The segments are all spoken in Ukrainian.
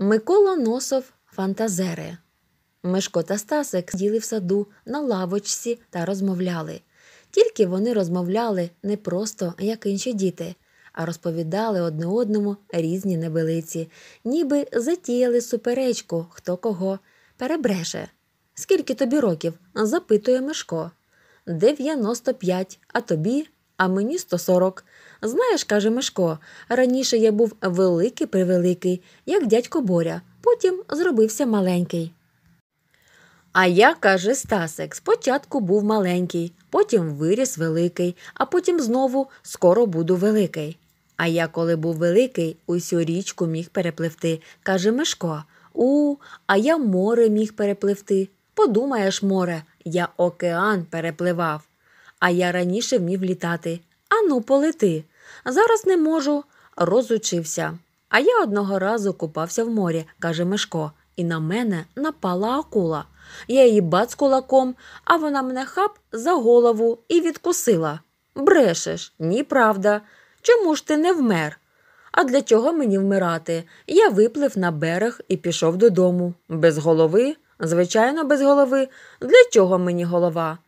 Микола Носов фантазери. Мишко та Стасик сиділи в саду на лавочці та розмовляли. Тільки вони розмовляли не просто, як інші діти, а розповідали одне одному різні небелиці, ніби затіяли суперечку, хто кого перебреше. Скільки тобі років? запитує Мишко. Дев'яносто п'ять, а тобі, а мені сто сорок. Знаєш, каже Мишко, раніше я був великий превеликий, як дядько Боря, потім зробився маленький. А я, каже Стасик, спочатку був маленький, потім виріс великий, а потім знову скоро буду великий. А я, коли був великий, усю річку міг перепливти, каже Мишко. У, а я море міг перепливти. Подумаєш, море, я океан перепливав. А я раніше вмів літати. Ану, полети. Зараз не можу, розучився. А я одного разу купався в морі, каже Мишко, і на мене напала акула. Я її бац кулаком, а вона мене хап за голову і відкусила. Брешеш, ні, правда. Чому ж ти не вмер? А для чого мені вмирати? Я виплив на берег і пішов додому. Без голови, звичайно, без голови. Для чого мені голова?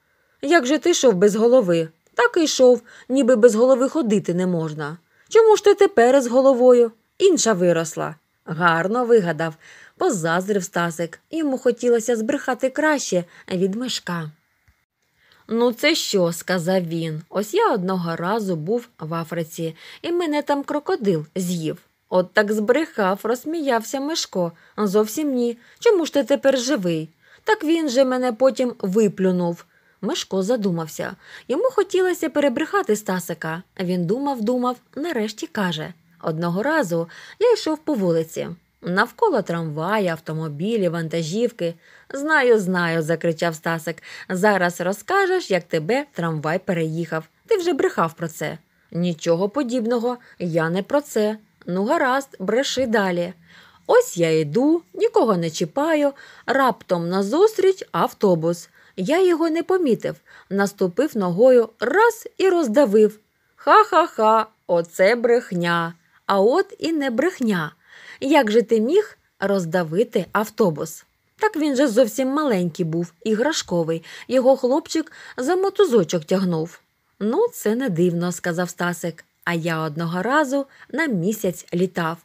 Як же ти йшов без голови? Так і йшов, ніби без голови ходити не можна. Чому ж ти тепер із головою? Інша виросла. Гарно вигадав, позазрив Стасик. Йому хотілося збрехати краще від мешка. Ну, це що? сказав він. Ось я одного разу був в Африці, і мене там крокодил з'їв. От так збрехав, розсміявся Мишко. Зовсім ні. Чому ж ти тепер живий? Так він же мене потім виплюнув. Мишко задумався. Йому хотілося перебрехати Стасика. Він думав, думав, нарешті каже одного разу я йшов по вулиці. Навколо трамваї, автомобілі, вантажівки. Знаю, знаю, закричав Стасик. Зараз розкажеш, як тебе трамвай переїхав. Ти вже брехав про це. Нічого подібного, я не про це. Ну, гаразд, бреши далі. Ось я йду, нікого не чіпаю, раптом назустріч автобус. Я його не помітив, наступив ногою раз і роздавив. Ха-ха-ха, оце брехня. А от і не брехня. Як же ти міг роздавити автобус? Так він же зовсім маленький був, іграшковий. Його хлопчик за мотузочок тягнув. Ну, це не дивно, сказав Стасик. А я одного разу на місяць літав.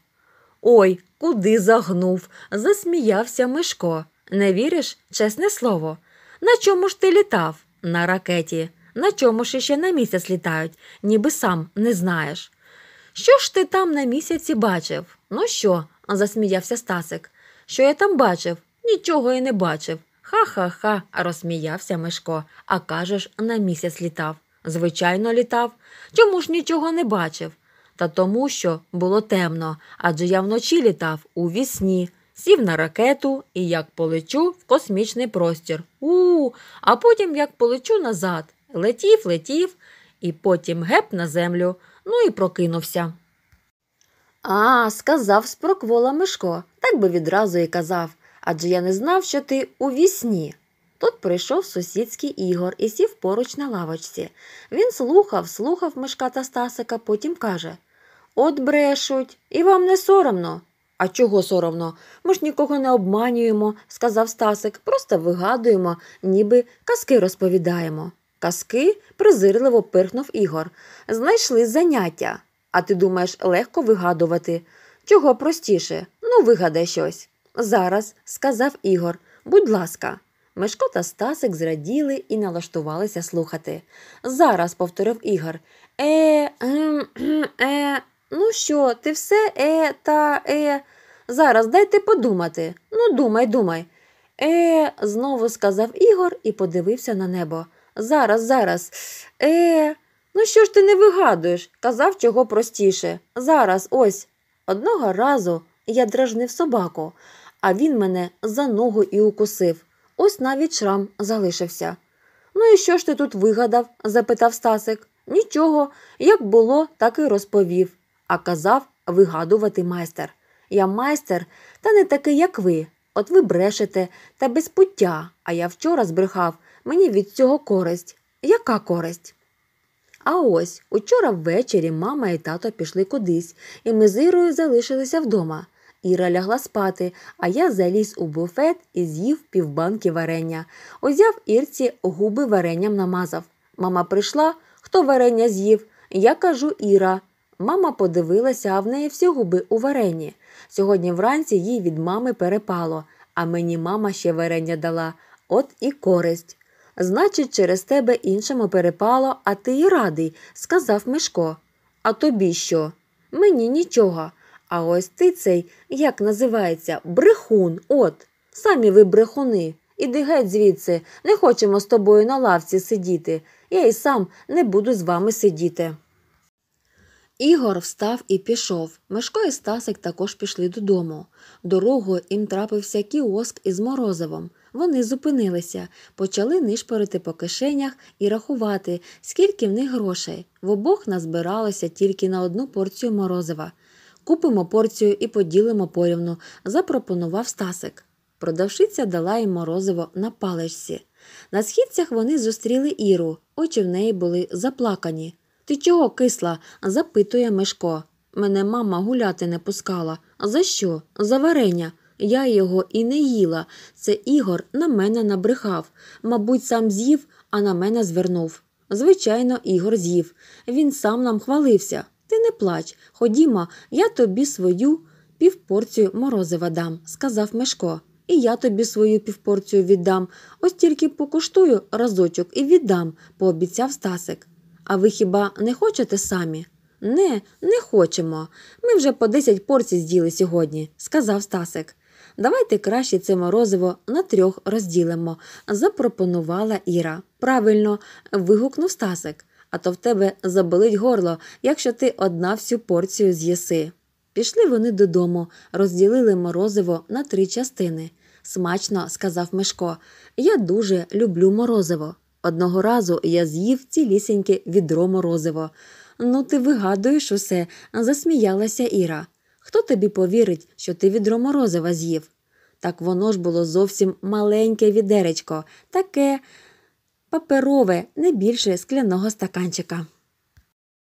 Ой, куди загнув, засміявся Мишко. Не віриш, чесне слово. На чому ж ти літав? На ракеті. На чому ж іще на місяць літають, ніби сам не знаєш. Що ж ти там на місяці бачив? Ну що? засміявся Стасик. Що я там бачив? Нічого і не бачив. Ха-ха-ха, розсміявся Мишко. А кажеш, на місяць літав. Звичайно, літав. Чому ж нічого не бачив? та тому, що було темно, адже я вночі літав у вісні, сів на ракету і як полечу в космічний простір. У, а потім як полечу назад, летів, летів, і потім геп на землю, ну і прокинувся. А, сказав спроквола Мишко, так би відразу і казав. Адже я не знав, що ти у вісні. Тут прийшов сусідський Ігор і сів поруч на лавочці. Він слухав, слухав мишка та Стасика, потім каже От брешуть, і вам не соромно. А чого соромно? Ми ж нікого не обманюємо, сказав Стасик, просто вигадуємо, ніби казки розповідаємо. Казки презирливо пирхнув Ігор. Знайшли заняття. А ти думаєш, легко вигадувати? Чого простіше? Ну, вигадай щось. Зараз, сказав Ігор, будь ласка. Мешко та Стасик зраділи і налаштувалися слухати. Зараз повторив Ігор. Е, ем, е, е, Ну що, ти все е та е. Зараз дайте подумати. Ну, думай, думай. Е, знову сказав Ігор і подивився на небо. Зараз, зараз. Е, ну що ж ти не вигадуєш? Казав чого простіше. Зараз ось. Одного разу я дражнив собаку, а він мене за ногу і укусив. Ось навіть шрам залишився. Ну і що ж ти тут вигадав? запитав Стасик. Нічого, як було, так і розповів а казав вигадувати майстер. Я майстер, та не такий, як ви. От ви брешете та без пуття, а я вчора збрехав, мені від цього користь. Яка користь? А ось учора ввечері мама і тато пішли кудись, і ми з Ірою залишилися вдома. Іра лягла спати, а я заліз у буфет і з'їв півбанки варення. Узяв Ірці губи варенням намазав. Мама прийшла, хто варення з'їв? Я кажу Іра. Мама подивилася, а в неї всі губи у варені. Сьогодні вранці їй від мами перепало, а мені мама ще варення дала. От і користь. Значить, через тебе іншому перепало, а ти й радий, сказав Мишко. А тобі що? Мені нічого. А ось ти цей, як називається, брехун. От. Самі ви брехуни. Іди геть звідси, не хочемо з тобою на лавці сидіти. Я і сам не буду з вами сидіти. Ігор встав і пішов. Мишко і Стасик також пішли додому. Дорогою їм трапився кіоск із морозивом. Вони зупинилися, почали нишпорити по кишенях і рахувати, скільки в них грошей. В обох назбиралося тільки на одну порцію морозива. Купимо порцію і поділимо порівну, запропонував Стасик. Продавшиця дала їм морозиво на паличці. На східцях вони зустріли Іру, очі в неї були заплакані. Ти чого кисла? запитує Мишко. Мене мама гуляти не пускала. За що? За варення. Я його і не їла. Це Ігор на мене набрехав. Мабуть, сам з'їв, а на мене звернув. Звичайно, Ігор з'їв. Він сам нам хвалився. Ти не плач. Ходімо, я тобі свою півпорцію морозива дам, сказав Мешко. І я тобі свою півпорцію віддам. Ось тільки покуштую разочок і віддам, пообіцяв Стасик. А ви хіба не хочете самі? Не, не хочемо. Ми вже по десять порцій з'їли сьогодні, сказав Стасик. Давайте краще це морозиво на трьох розділимо, запропонувала Іра. Правильно, вигукнув Стасик, а то в тебе заболить горло, якщо ти одна всю порцію з'їси. Пішли вони додому, розділили морозиво на три частини. Смачно сказав Мешко. Я дуже люблю морозиво. Одного разу я з'їв цілісіньке відро морозиво. Ну, ти вигадуєш усе, засміялася Іра. Хто тобі повірить, що ти відро морозива з'їв? Так воно ж було зовсім маленьке відеречко, таке паперове, не більше скляного стаканчика.